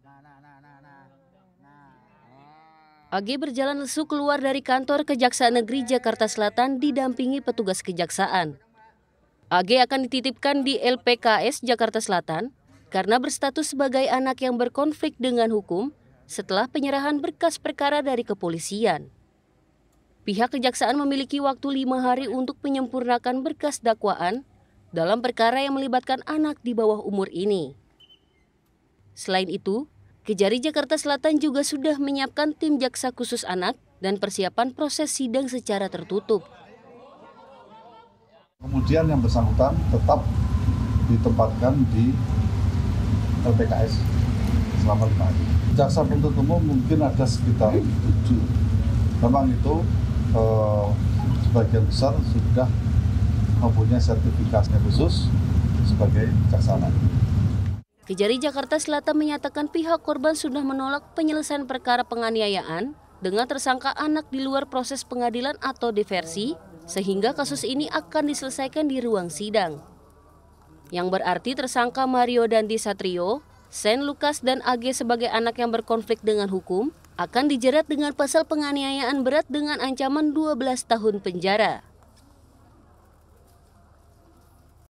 Nah, nah, nah, AG berjalan lesu keluar dari kantor Kejaksaan Negeri Jakarta Selatan didampingi petugas kejaksaan. AG akan dititipkan di LPKS Jakarta Selatan karena berstatus sebagai anak yang berkonflik dengan hukum setelah penyerahan berkas perkara dari kepolisian. Pihak kejaksaan memiliki waktu lima hari untuk menyempurnakan berkas dakwaan dalam perkara yang melibatkan anak di bawah umur ini. Selain itu, Kejari Jakarta Selatan juga sudah menyiapkan tim jaksa khusus anak dan persiapan proses sidang secara tertutup. Kemudian yang bersangkutan tetap ditempatkan di LPKS selama lima hari. Jaksa penuntut umum mungkin ada sekitar tujuh. Memang itu eh, sebagian besar sudah mempunyai sertifikasinya khusus sebagai jaksa anak. Kejari Jakarta Selatan menyatakan pihak korban sudah menolak penyelesaian perkara penganiayaan dengan tersangka anak di luar proses pengadilan atau diversi, sehingga kasus ini akan diselesaikan di ruang sidang. Yang berarti tersangka Mario Dandi Satrio, Sen Lukas dan AG sebagai anak yang berkonflik dengan hukum akan dijerat dengan pasal penganiayaan berat dengan ancaman 12 tahun penjara.